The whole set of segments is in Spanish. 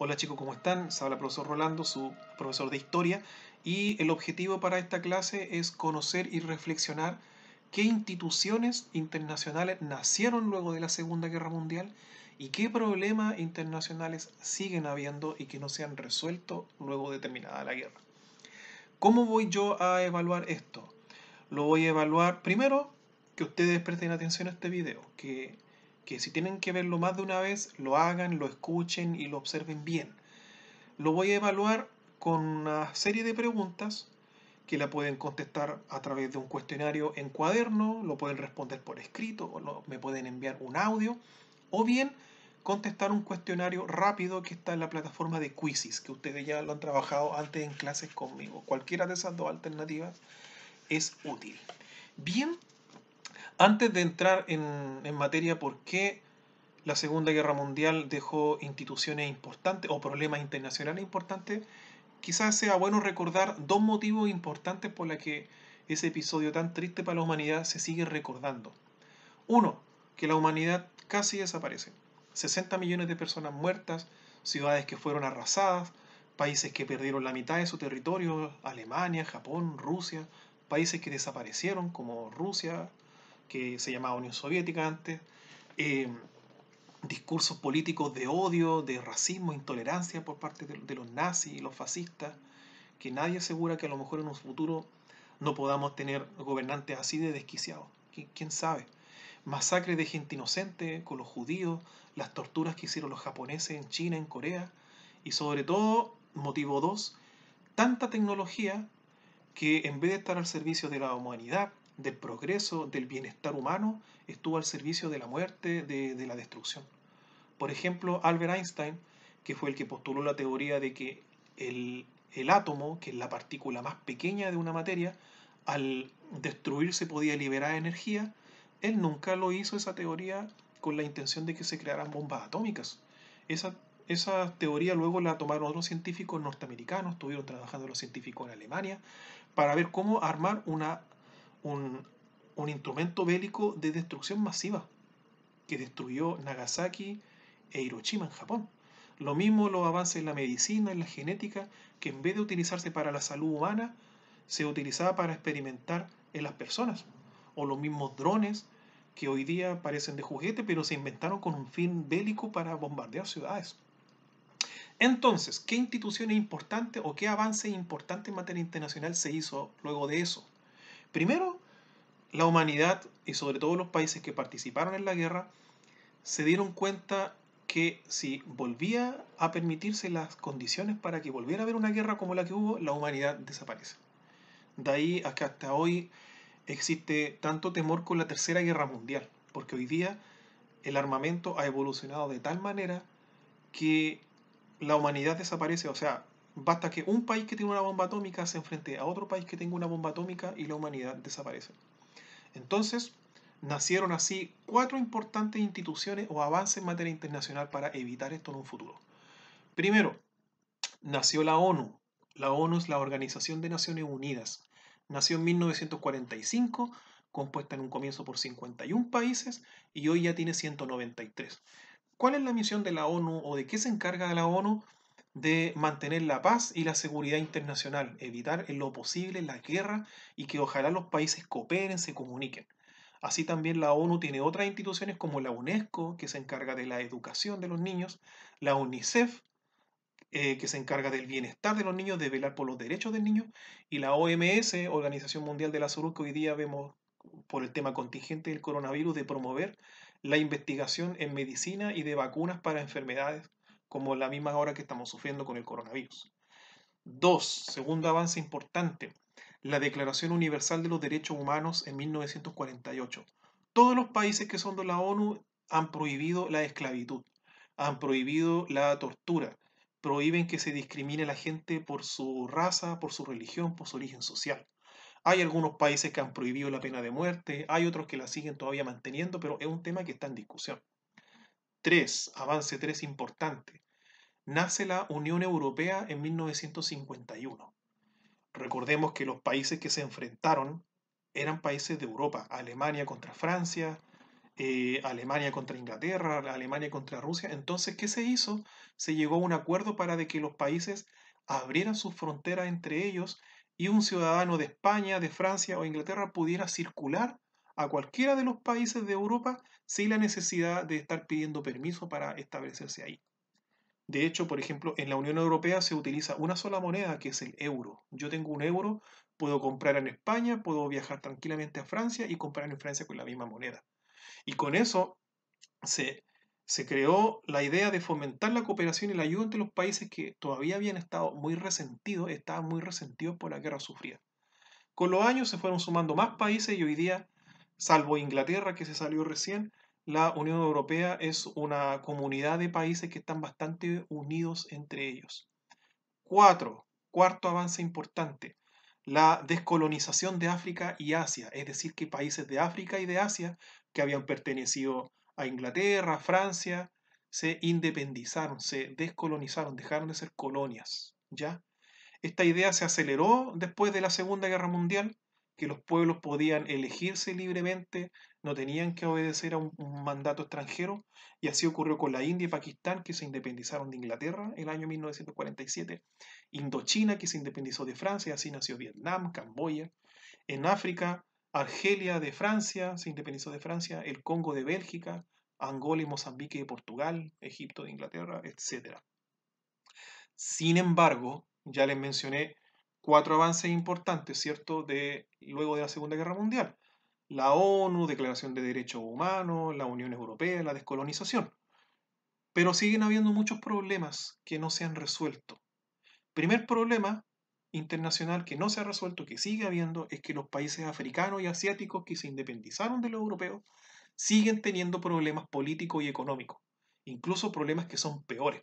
Hola chicos, ¿cómo están? Se habla el profesor Rolando, su profesor de historia, y el objetivo para esta clase es conocer y reflexionar qué instituciones internacionales nacieron luego de la Segunda Guerra Mundial y qué problemas internacionales siguen habiendo y que no se han resuelto luego de terminada la guerra. ¿Cómo voy yo a evaluar esto? Lo voy a evaluar primero que ustedes presten atención a este video, que que si tienen que verlo más de una vez, lo hagan, lo escuchen y lo observen bien. Lo voy a evaluar con una serie de preguntas que la pueden contestar a través de un cuestionario en cuaderno, lo pueden responder por escrito, o me pueden enviar un audio, o bien contestar un cuestionario rápido que está en la plataforma de Quizzes, que ustedes ya lo han trabajado antes en clases conmigo. Cualquiera de esas dos alternativas es útil. Bien, antes de entrar en, materia, ¿por qué la Segunda Guerra Mundial dejó instituciones importantes o problemas internacionales importantes? Quizás sea bueno recordar dos motivos importantes por los que ese episodio tan triste para la humanidad se sigue recordando. Uno, que la humanidad casi desaparece. 60 millones de personas muertas, ciudades que fueron arrasadas, países que perdieron la mitad de su territorio, Alemania, Japón, Rusia, países que desaparecieron como Rusia, que se llamaba Unión Soviética antes, eh, discursos políticos de odio, de racismo, intolerancia por parte de, los nazis y los fascistas, que nadie asegura que a lo mejor en un futuro no podamos tener gobernantes así de desquiciados. ¿Quién sabe? Masacres de gente inocente con los judíos, las torturas que hicieron los japoneses en China, en Corea, y sobre todo, motivo dos, tanta tecnología que en vez de estar al servicio de la humanidad, del progreso, del bienestar humano, estuvo al servicio de la muerte, de, la destrucción. Por ejemplo, Albert Einstein, que fue el que postuló la teoría de que el, átomo, que es la partícula más pequeña de una materia, al destruirse podía liberar energía, él nunca lo hizo esa teoría con la intención de que se crearan bombas atómicas. Esa, esa teoría luego la tomaron otros científicos norteamericanos, estuvieron trabajando los científicos en Alemania, para ver cómo armar una un, instrumento bélico de destrucción masiva que destruyó Nagasaki e Hiroshima en Japón. Lo mismo los avances en la medicina, en la genética, que en vez de utilizarse para la salud humana, se utilizaba para experimentar en las personas. O los mismos drones que hoy día parecen de juguete, pero se inventaron con un fin bélico para bombardear ciudades. Entonces, ¿qué instituciones importantes o qué avance importante en materia internacional se hizo luego de eso? Primero, la humanidad y sobre todo los países que participaron en la guerra se dieron cuenta que si volvía a permitirse las condiciones para que volviera a haber una guerra como la que hubo, la humanidad desaparece. De ahí a hasta hoy existe tanto temor con la Tercera Guerra Mundial, porque hoy día el armamento ha evolucionado de tal manera que la humanidad desaparece, o sea, Basta que un país que tiene una bomba atómica se enfrente a otro país que tenga una bomba atómica y la humanidad desaparece. Entonces, nacieron así cuatro importantes instituciones o avances en materia internacional para evitar esto en un futuro. Primero, nació la ONU. La ONU es la Organización de Naciones Unidas. Nació en 1945, compuesta en un comienzo por 51 países y hoy ya tiene 193. ¿Cuál es la misión de la ONU o de qué se encarga la ONU? de mantener la paz y la seguridad internacional, evitar en lo posible la guerra y que ojalá los países cooperen, se comuniquen. Así también la ONU tiene otras instituciones como la UNESCO, que se encarga de la educación de los niños, la UNICEF, eh, que se encarga del bienestar de los niños, de velar por los derechos del niño, y la OMS, Organización Mundial de la Salud, que hoy día vemos por el tema contingente del coronavirus, de promover la investigación en medicina y de vacunas para enfermedades como la misma ahora que estamos sufriendo con el coronavirus. Dos, segundo avance importante, la Declaración Universal de los Derechos Humanos en 1948. Todos los países que son de la ONU han prohibido la esclavitud, han prohibido la tortura, prohíben que se discrimine a la gente por su raza, por su religión, por su origen social. Hay algunos países que han prohibido la pena de muerte, hay otros que la siguen todavía manteniendo, pero es un tema que está en discusión. Tres, avance tres importante, nace la Unión Europea en 1951. Recordemos que los países que se enfrentaron eran países de Europa, Alemania contra Francia, eh, Alemania contra Inglaterra, Alemania contra Rusia. Entonces, ¿qué se hizo? Se llegó a un acuerdo para que los países abrieran sus fronteras entre ellos y un ciudadano de España, de Francia o Inglaterra pudiera circular a cualquiera de los países de Europa sin la necesidad de estar pidiendo permiso para establecerse ahí. De hecho, por ejemplo, en la Unión Europea se utiliza una sola moneda, que es el euro. Yo tengo un euro, puedo comprar en España, puedo viajar tranquilamente a Francia y comprar en Francia con la misma moneda. Y con eso se, creó la idea de fomentar la cooperación y la ayuda entre los países que todavía habían estado muy resentidos, estaban muy resentidos por la guerra sufrida. Con los años se fueron sumando más países y hoy día, salvo Inglaterra que se salió recién, la Unión Europea es una comunidad de países que están bastante unidos entre ellos. Cuatro, cuarto avance importante, la descolonización de África y Asia, es decir, que países de África y de Asia que habían pertenecido a Inglaterra, Francia, se independizaron, se descolonizaron, dejaron de ser colonias, ¿ya? Esta idea se aceleró después de la Segunda Guerra Mundial, que los pueblos podían elegirse libremente no tenían que obedecer a un, mandato extranjero, y así ocurrió con la India y Pakistán, que se independizaron de Inglaterra el año 1947, Indochina, que se independizó de Francia, así nació Vietnam, Camboya, en África, Argelia de Francia, se independizó de Francia, el Congo de Bélgica, Angola y Mozambique de Portugal, Egipto de Inglaterra, etc. Sin embargo, ya les mencioné cuatro avances importantes, ¿cierto?, de, luego de la Segunda Guerra Mundial la ONU, Declaración de Derechos Humanos, la Unión Europea, la descolonización. Pero siguen habiendo muchos problemas que no se han resuelto. Primer problema internacional que no se ha resuelto, que sigue habiendo, es que los países africanos y asiáticos que se independizaron de los europeos siguen teniendo problemas políticos y económicos, incluso problemas que son peores.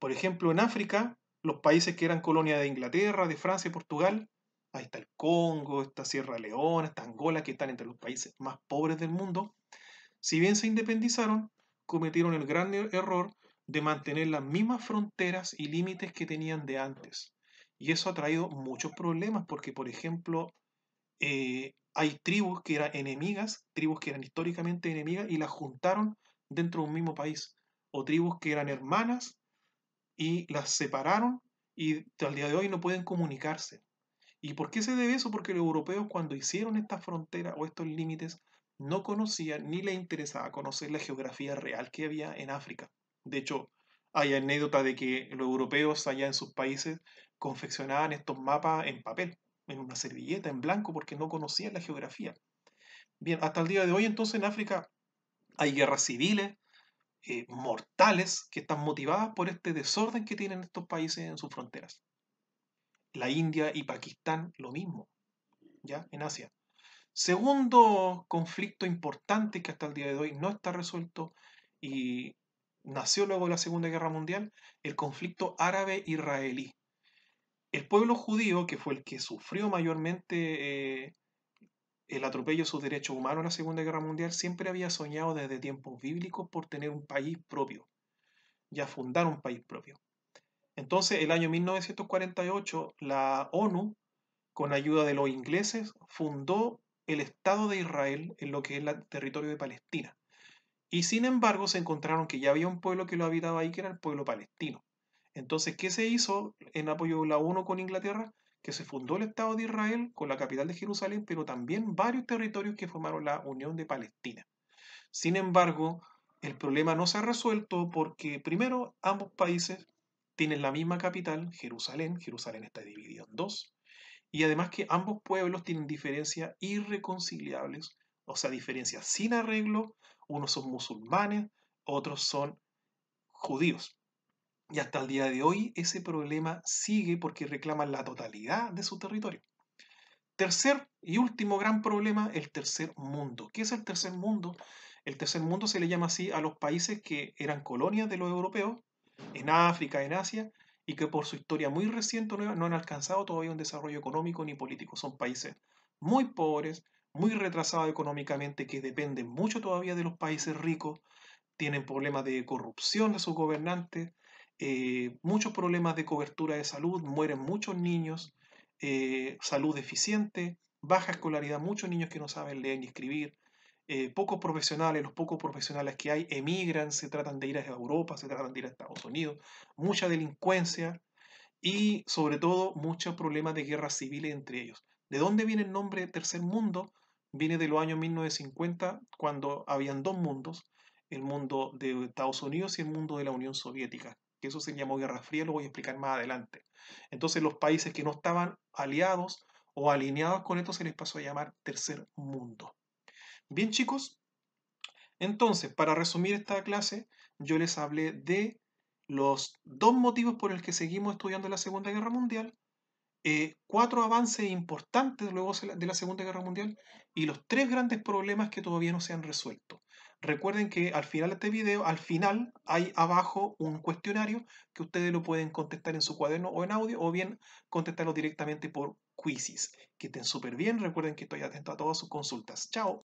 Por ejemplo, en África, los países que eran colonia de Inglaterra, de Francia y Portugal Ahí está el Congo, está Sierra Leona, está Angola, que están entre los países más pobres del mundo. Si bien se independizaron, cometieron el gran e-, error de mantener las mismas fronteras y límites que tenían de antes. Y eso ha traído muchos problemas porque, por ejemplo, eh, hay tribus que eran enemigas, tribus que eran históricamente enemigas y las juntaron dentro de un mismo país. O tribus que eran hermanas y las separaron y al día de hoy no pueden comunicarse. ¿Y por qué se debe eso? Porque los europeos cuando hicieron estas fronteras o estos límites no conocían ni les interesaba conocer la geografía real que había en África. De hecho, hay anécdota de que los europeos allá en sus países confeccionaban estos mapas en papel, en una servilleta, en blanco, porque no conocían la geografía. Bien, hasta el día de hoy entonces en África hay guerras civiles, eh, mortales, que están motivadas por este desorden que tienen estos países en sus fronteras la India y Pakistán lo mismo, ¿ya? En Asia. Segundo conflicto importante que hasta el día de hoy no está resuelto y nació luego de la Segunda Guerra Mundial, el conflicto árabe-israelí. El pueblo judío, que fue el que sufrió mayormente eh, el atropello a sus derechos humanos en la Segunda Guerra Mundial, siempre había soñado desde tiempos bíblicos por tener un país propio, ya fundar un país propio. Entonces, el año 1948, la ONU, con ayuda de los ingleses, fundó el Estado de Israel en lo que es el territorio de Palestina. Y sin embargo, se encontraron que ya había un pueblo que lo habitaba ahí, que era el pueblo palestino. Entonces, ¿qué se hizo en apoyo de la ONU con Inglaterra? Que se fundó el Estado de Israel con la capital de Jerusalén, pero también varios territorios que formaron la Unión de Palestina. Sin embargo, el problema no se ha resuelto porque, primero, ambos países tienen la misma capital, Jerusalén. Jerusalén está dividido en dos. Y además que ambos pueblos tienen diferencias irreconciliables, o sea, diferencias sin arreglo. Unos son musulmanes, otros son judíos. Y hasta el día de hoy ese problema sigue porque reclaman la totalidad de su territorio. Tercer y último gran problema, el tercer mundo. ¿Qué es el tercer mundo? El tercer mundo se le llama así a los países que eran colonias de los europeos, en África, en Asia, y que por su historia muy reciente no han alcanzado todavía un desarrollo económico ni político. Son países muy pobres, muy retrasados económicamente, que dependen mucho todavía de los países ricos, tienen problemas de corrupción de sus gobernantes, eh, muchos problemas de cobertura de salud, mueren muchos niños, eh, salud deficiente, baja escolaridad, muchos niños que no saben leer ni escribir, eh, pocos profesionales, los pocos profesionales que hay emigran, se tratan de ir a Europa, se tratan de ir a Estados Unidos, mucha delincuencia y sobre todo muchos problemas de guerra civil entre ellos. ¿De dónde viene el nombre Tercer Mundo? Viene de los años 1950, cuando habían dos mundos, el mundo de Estados Unidos y el mundo de la Unión Soviética, que eso se llamó Guerra Fría, lo voy a explicar más adelante. Entonces los países que no estaban aliados o alineados con esto se les pasó a llamar Tercer Mundo. Bien chicos, entonces para resumir esta clase yo les hablé de los dos motivos por los que seguimos estudiando la Segunda Guerra Mundial, eh, cuatro avances importantes luego de la Segunda Guerra Mundial y los tres grandes problemas que todavía no se han resuelto. Recuerden que al final de este video, al final hay abajo un cuestionario que ustedes lo pueden contestar en su cuaderno o en audio o bien contestarlo directamente por quizzes. Que estén súper bien, recuerden que estoy atento a todas sus consultas. Chao.